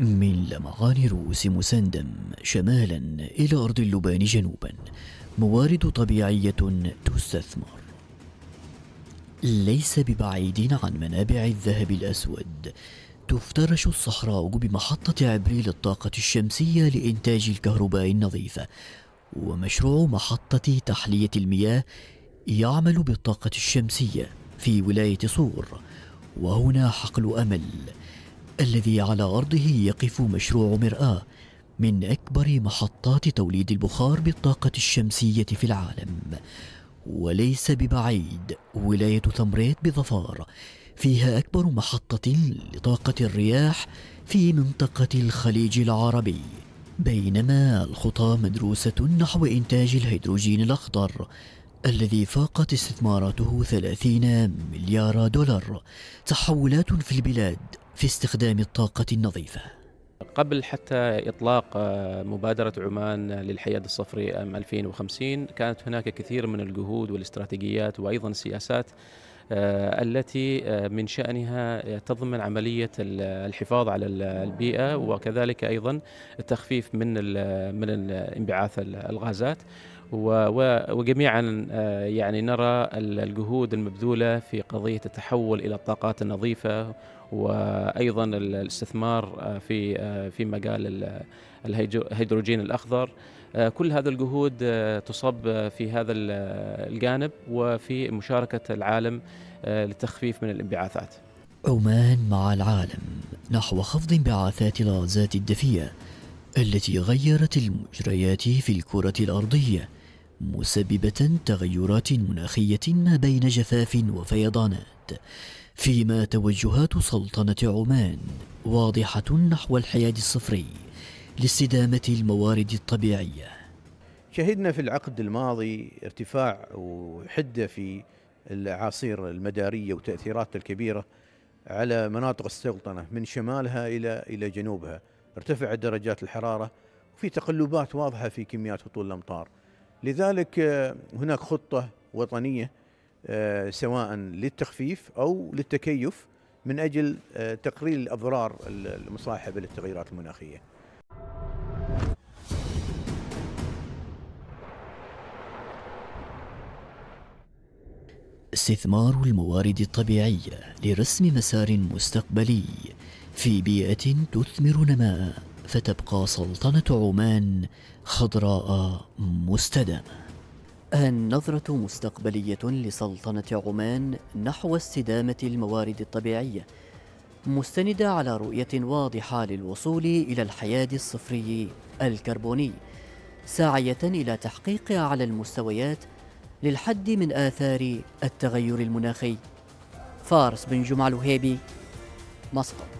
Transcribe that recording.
من لمغان رؤوس مسندم شمالا إلى أرض اللبان جنوبا موارد طبيعية تستثمر ليس ببعيد عن منابع الذهب الأسود تفترش الصحراء بمحطة عبري للطاقة الشمسية لإنتاج الكهرباء النظيفة ومشروع محطة تحلية المياه يعمل بالطاقة الشمسية في ولاية صور وهنا حقل أمل الذي على أرضه يقف مشروع مرآة من أكبر محطات توليد البخار بالطاقة الشمسية في العالم وليس ببعيد ولاية ثمريت بظفار فيها أكبر محطة لطاقة الرياح في منطقة الخليج العربي بينما الخطى مدروسة نحو إنتاج الهيدروجين الأخضر الذي فاقت استثماراته 30 مليار دولار تحولات في البلاد في استخدام الطاقة النظيفة قبل حتى إطلاق آه، مبادرة عمان للحياد الصفري عام 2050 كانت هناك كثير من الجهود والاستراتيجيات وأيضا السياسات آه، التي آه، من شأنها تضمن عملية الحفاظ على البيئة وكذلك أيضا التخفيف من من انبعاث الغازات وجميعا آه، يعني نرى الجهود المبذوله في قضيه التحول الى الطاقات النظيفه وايضا الاستثمار آه، في آه، في مجال الهيدروجين الاخضر كل هذه الجهود تصب في هذا الجانب وفي مشاركه العالم للتخفيف من الانبعاثات. عمان مع العالم نحو خفض انبعاثات الغازات الدفيئه التي غيرت المجريات في الكره الارضيه مسببة تغيرات مناخية ما بين جفاف وفيضانات فيما توجهات سلطنة عمان واضحة نحو الحياد الصفري لاستدامة الموارد الطبيعية شهدنا في العقد الماضي ارتفاع وحدة في الأعاصير المدارية وتأثيراتها الكبيرة على مناطق السلطنة من شمالها إلى إلى جنوبها ارتفعت درجات الحرارة وفي تقلبات واضحة في كميات هطول الأمطار لذلك آه، هناك خطة وطنية آه، سواء للتخفيف أو للتكيف من أجل آه، تقليل الأضرار المصاحبة للتغيرات المناخية استثمار الموارد الطبيعية لرسم مسار مستقبلي في بيئة تثمر نماء فتبقى سلطنة عمان خضراء مستدامة النظرة مستقبلية لسلطنة عمان نحو استدامة الموارد الطبيعية مستندة على رؤية واضحة للوصول إلى الحياد الصفري الكربوني ساعية إلى تحقيق أعلى المستويات للحد من آثار التغير المناخي فارس بن جمعة الوهيبي مسقط